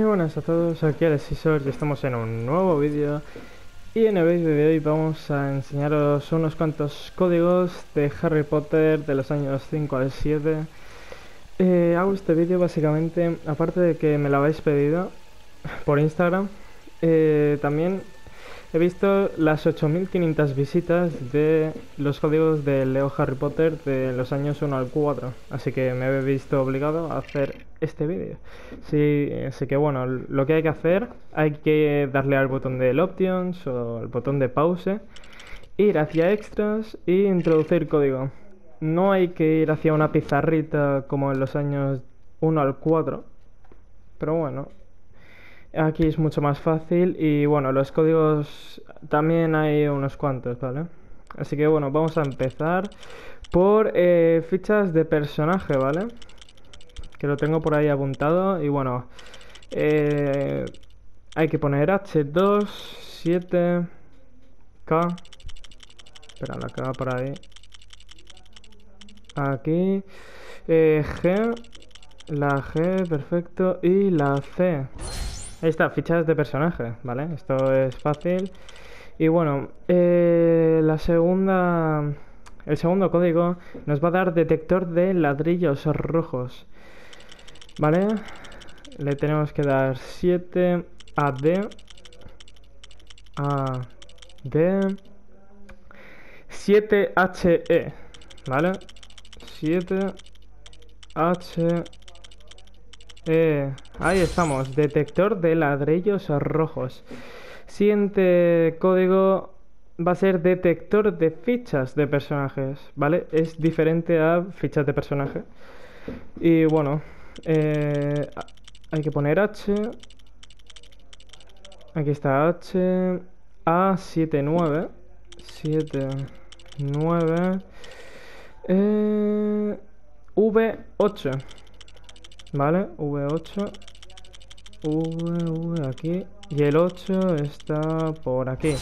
Muy buenas a todos, aquí Alexisor y estamos en un nuevo vídeo y en el vídeo de hoy vamos a enseñaros unos cuantos códigos de Harry Potter de los años 5 al 7 eh, hago este vídeo básicamente, aparte de que me lo habéis pedido por Instagram eh, también he visto las 8500 visitas de los códigos de Leo Harry Potter de los años 1 al 4 así que me he visto obligado a hacer este vídeo. Sí, así que bueno, lo que hay que hacer, hay que darle al botón del options o al botón de pause, ir hacia extras e introducir código. No hay que ir hacia una pizarrita como en los años 1 al 4, pero bueno, aquí es mucho más fácil y bueno, los códigos también hay unos cuantos, ¿vale? Así que bueno, vamos a empezar por eh, fichas de personaje, ¿vale? que lo tengo por ahí apuntado. Y bueno, eh, hay que poner H2, 7, K. Espera, la que va por ahí. Aquí. Eh, G. La G, perfecto. Y la C. Ahí está, fichas de personaje, ¿vale? Esto es fácil. Y bueno, eh, la segunda... El segundo código nos va a dar detector de ladrillos rojos. Vale. Le tenemos que dar 7 a D. A D. 7 E... ¿Vale? 7 H E. Ahí estamos. Detector de ladrillos rojos. Siguiente código va a ser detector de fichas de personajes, ¿vale? Es diferente a fichas de personaje. Y bueno, eh, hay que poner H. Aquí está H. A79. 7, 9. V8. ¿Vale? V8. V, V aquí. Y el 8 está por aquí.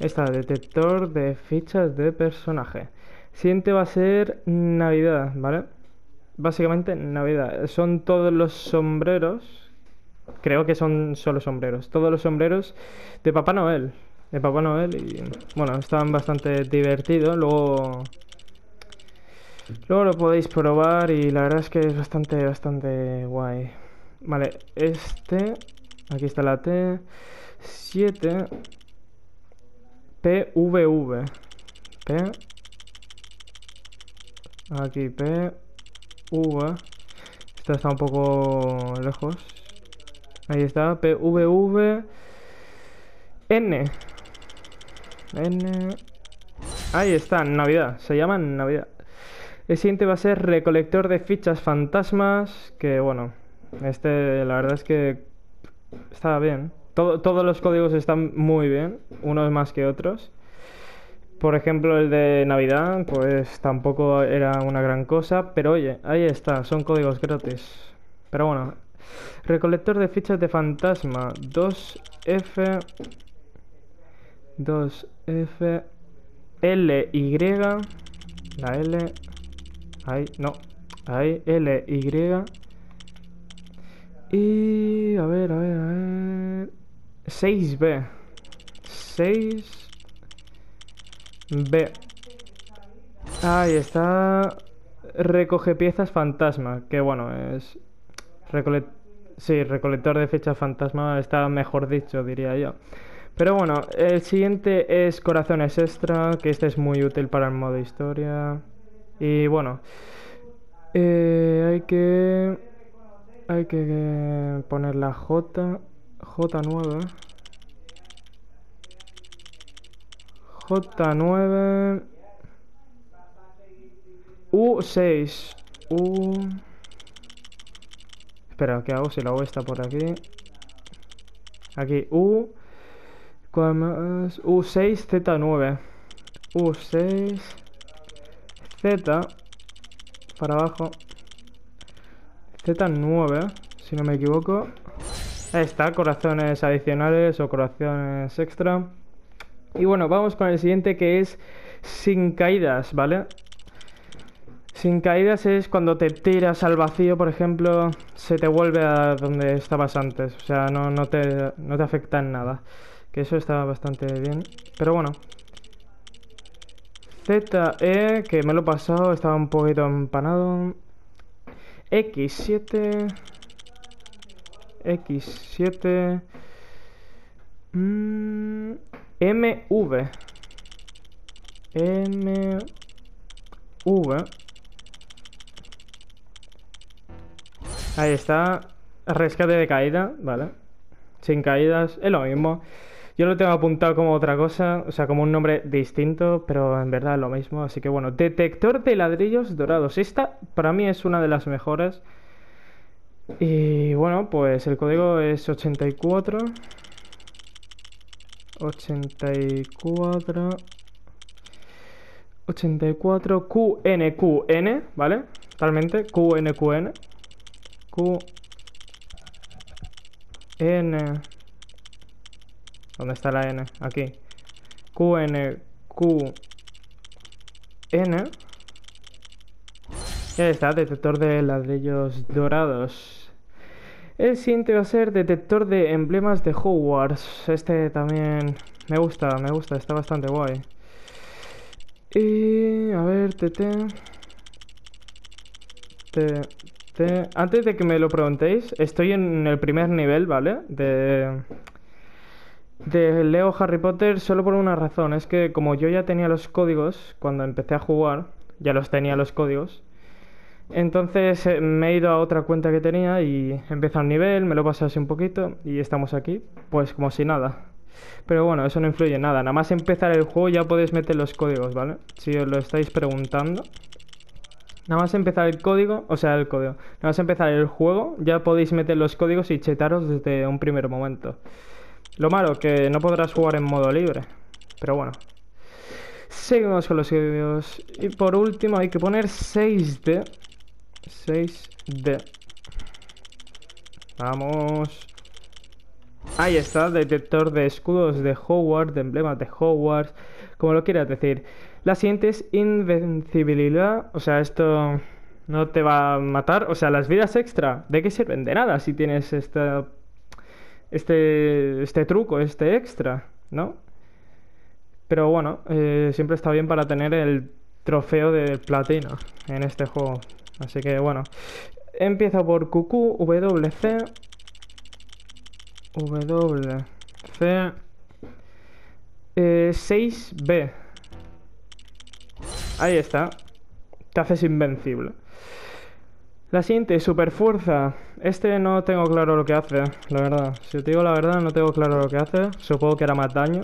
Está, detector de fichas de personaje. Siguiente va a ser Navidad, ¿vale? básicamente Navidad. Son todos los sombreros, creo que son solo sombreros, todos los sombreros de Papá Noel. De Papá Noel y bueno, están bastante divertidos. Luego Luego lo podéis probar y la verdad es que es bastante, bastante guay. Vale, este... Aquí está la T. 7. PVV. P. Aquí P uva. Esta está un poco lejos. Ahí está, PVV N. N. Ahí está, Navidad. Se llama Navidad. El siguiente va a ser recolector de fichas fantasmas. Que bueno, este la verdad es que está bien. todos los códigos están muy bien, unos más que otros. Por ejemplo, el de Navidad, pues tampoco era una gran cosa, pero oye, ahí está, son códigos gratis. Pero bueno, recolector de fichas de fantasma, 2F, 2F, L, Y, la L, ahí, no, ahí, L, Y, y, a ver, a ver, a ver, 6B, 6... B Ahí está. Recoge piezas fantasma. Que bueno, es. Sí, recolector de fechas fantasma está mejor dicho, diría yo. Pero bueno, el siguiente es Corazones Extra, que este es muy útil para el modo historia. Y bueno, eh, hay que. Hay que poner la J. J nueva. J9 U6 U Espera, ¿qué hago? Si la U está por aquí Aquí U U6 Z9 U6 Z Para abajo Z9 Si no me equivoco Ahí está, corazones adicionales o corazones extra y bueno, vamos con el siguiente que es sin caídas, ¿vale? Sin caídas es cuando te tiras al vacío, por ejemplo, se te vuelve a donde estabas antes. O sea, no, no, te, te afecta en nada. Que eso está bastante bien. Pero bueno. ZE, que me lo he pasado, estaba un poquito empanado. X7. X7. Mmm... MV MV Ahí está Rescate de caída, vale Sin caídas, es lo mismo Yo lo tengo apuntado como otra cosa O sea, como un nombre distinto Pero en verdad es lo mismo, así que bueno Detector de ladrillos dorados Esta para mí es una de las mejores Y bueno, pues el código es 84 84 84 QN, QN, ¿vale? Totalmente, QNQN QN Q N ¿Dónde está la N? Aquí QN, Q N ahí está, detector de ladrillos dorados el siguiente va a ser detector de emblemas de Hogwarts. Este también me gusta, me gusta, está bastante guay. Y a ver, tete. Antes de que me lo preguntéis, estoy en el primer nivel, ¿vale? De, de Leo Harry Potter solo por una razón, es que como yo ya tenía los códigos cuando empecé a jugar, ya los tenía los códigos, entonces eh, me he ido a otra cuenta que tenía y empezado un nivel, me lo pasado así un poquito y estamos aquí, pues como si nada. Pero bueno, eso no influye nada. Nada más empezar el juego ya podéis meter los códigos, ¿vale? Si os lo estáis preguntando. Nada más empezar el código, o sea, el código. Nada más empezar el juego, ya podéis meter los códigos y chetaros desde un primer momento. Lo malo, que no podrás jugar en modo libre. Pero bueno. Seguimos con los vídeos. Y por último hay que poner 6D 6 de Vamos. Ahí está, detector de escudos de Hogwarts, de emblemas de Hogwarts, como lo quieras decir. La siguiente es invencibilidad, o sea, esto no te va a matar. O sea, las vidas extra, ¿de qué sirven? De nada si tienes este, este truco, este extra, ¿no? Pero bueno, eh, siempre está bien para tener el trofeo de platino en este juego. Así que bueno, Empiezo por QQ, WC, WC, eh, 6B. Ahí está, te haces invencible. La siguiente, superfuerza. Este no tengo claro lo que hace, la verdad. Si te digo la verdad, no tengo claro lo que hace. Supongo que era más daño.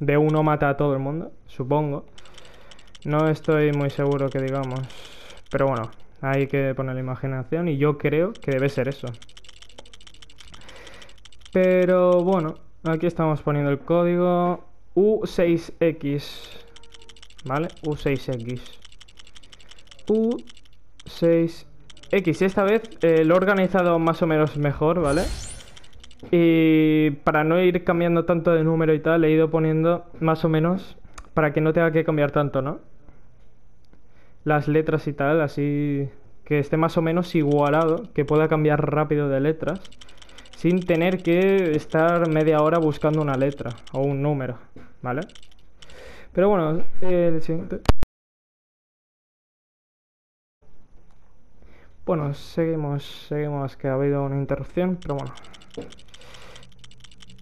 De uno mata a todo el mundo, supongo. No estoy muy seguro que digamos. Pero bueno, hay que poner la imaginación y yo creo que debe ser eso. Pero bueno, aquí estamos poniendo el código U6X. ¿Vale? U6X. U6X. Esta vez el eh, lo he organizado más o menos mejor, ¿vale? Y para no ir cambiando tanto de número y tal, le he ido poniendo más o menos para que no tenga que cambiar tanto, ¿no? las letras y tal, así que esté más o menos igualado, que pueda cambiar rápido de letras, sin tener que estar media hora buscando una letra o un número, ¿vale? Pero bueno, el siguiente... Bueno, seguimos, seguimos, que ha habido una interrupción, pero bueno.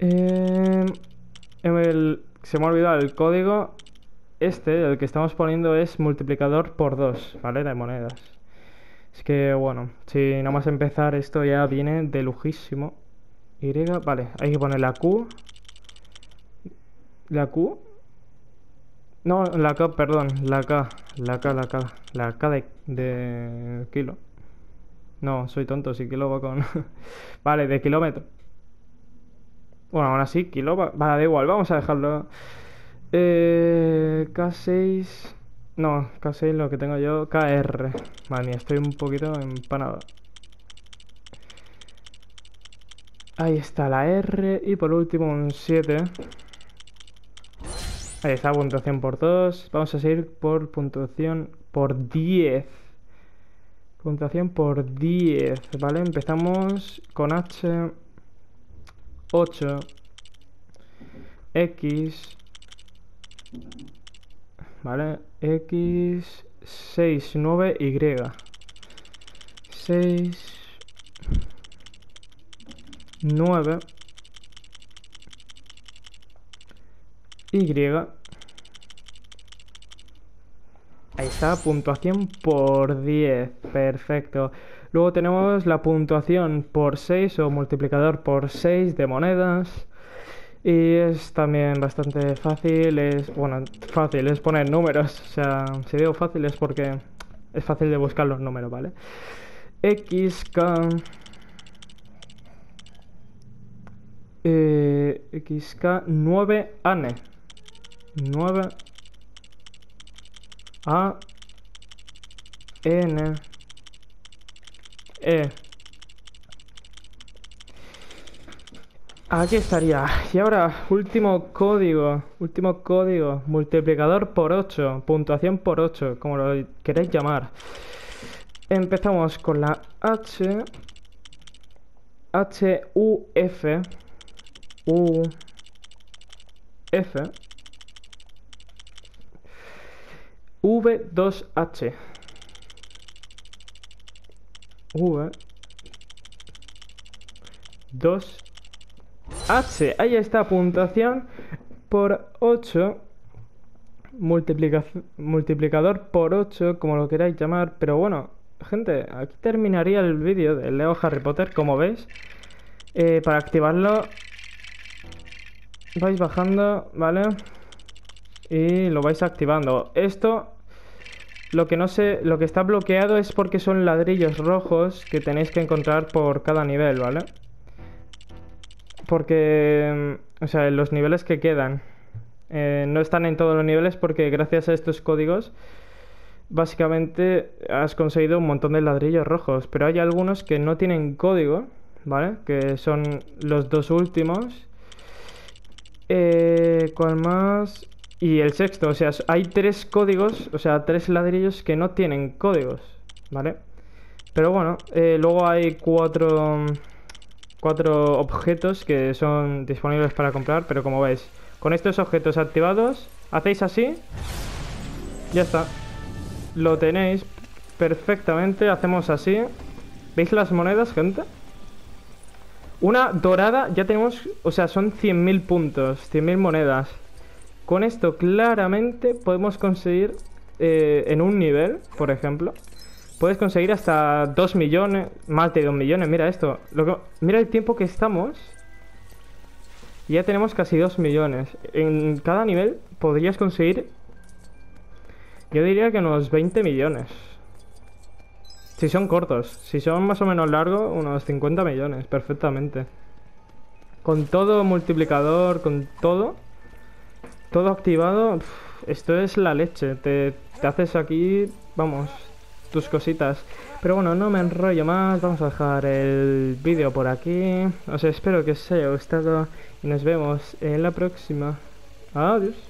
Eh, se me ha olvidado el código este, el que estamos poniendo, es multiplicador por 2, ¿vale? De monedas. Es que, bueno, si nada más empezar, esto ya viene de lujísimo. Y, vale, hay que poner la Q. La Q. No, la K, perdón, la K, la K, la K, la K de, de kilo. No, soy tonto, si kilo va con... vale, de kilómetro. Bueno, aún así, kilo va... Vale, da igual, vamos a dejarlo... Eh, K6... No, K6 lo que tengo yo, KR. Vale, estoy un poquito empanado. Ahí está la R. Y por último un 7. Ahí está, puntuación por 2. Vamos a seguir por puntuación por 10. Puntuación por 10, ¿vale? Empezamos con H, 8, X, ¿Vale? X, 6, 9, Y. 6, 9, Y. Ahí está, puntuación por 10. Perfecto. Luego tenemos la puntuación por 6 o multiplicador por 6 de monedas. Y es también bastante fácil, es, bueno, fácil, es poner números, o sea, si digo fácil es porque es fácil de buscar los números, ¿vale? XK... Eh, XK 9 an 9 A N E Aquí estaría. Y ahora, último código. Último código. Multiplicador por 8. Puntuación por 8. Como lo queréis llamar. Empezamos con la H. H, U, F. U, F. V2H. V. 2 H, ahí está, puntuación por 8, multiplicador por 8, como lo queráis llamar, pero bueno, gente, aquí terminaría el vídeo de Leo Harry Potter, como veis. Eh, para activarlo, vais bajando, ¿vale? Y lo vais activando. Esto, lo que no sé, lo que está bloqueado es porque son ladrillos rojos que tenéis que encontrar por cada nivel, ¿vale? porque, mm, o sea, los niveles que quedan eh, no están en todos los niveles porque gracias a estos códigos básicamente has conseguido un montón de ladrillos rojos, pero hay algunos que no tienen código, ¿vale? Que son los dos últimos. Eh, ¿Cuál más? Y el sexto, o sea, hay tres códigos, o sea, tres ladrillos que no tienen códigos, ¿vale? Pero bueno, eh, luego hay cuatro mm, cuatro objetos que son disponibles para comprar, pero como veis, con estos objetos activados, hacéis así, ya está, lo tenéis perfectamente, hacemos así, ¿veis las monedas, gente? Una dorada, ya tenemos, o sea, son 100.000 puntos, 100.000 monedas. Con esto claramente podemos conseguir eh, en un nivel, por ejemplo, Puedes conseguir hasta 2 millones, más de 2 millones, mira esto. mira el tiempo que estamos. Ya tenemos casi 2 millones. En cada nivel podrías conseguir, yo diría que unos 20 millones. Si son cortos, si son más o menos largos, unos 50 millones, perfectamente. Con todo multiplicador, con todo, todo activado, esto es la leche. te haces aquí, vamos, tus cositas. Pero bueno, no me enrollo más, vamos a dejar el vídeo por aquí. Os espero que os haya gustado y nos vemos en la próxima. Adiós.